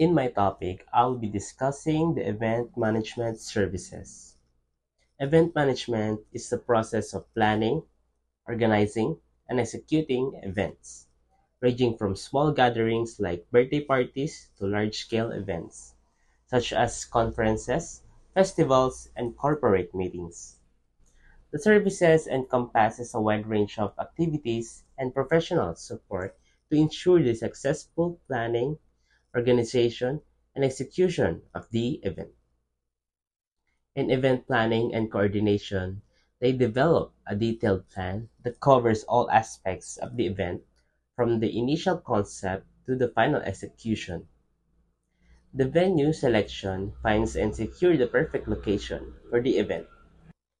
In my topic, I'll be discussing the event management services. Event management is the process of planning, organizing, and executing events, ranging from small gatherings like birthday parties to large scale events, such as conferences, festivals, and corporate meetings. The services encompasses a wide range of activities and professional support to ensure the successful planning organization, and execution of the event. In event planning and coordination, they develop a detailed plan that covers all aspects of the event from the initial concept to the final execution. The venue selection finds and secures the perfect location for the event.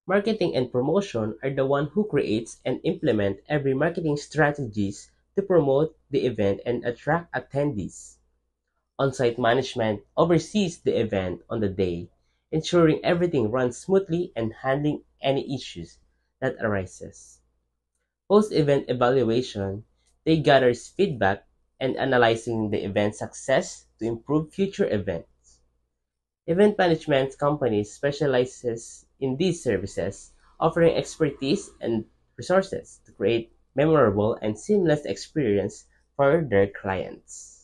Marketing and promotion are the one who creates and implement every marketing strategies to promote the event and attract attendees. On-site management oversees the event on the day, ensuring everything runs smoothly and handling any issues that arises. Post-event evaluation, they gathers feedback and analyzing the event's success to improve future events. Event management companies specializes in these services, offering expertise and resources to create memorable and seamless experience for their clients.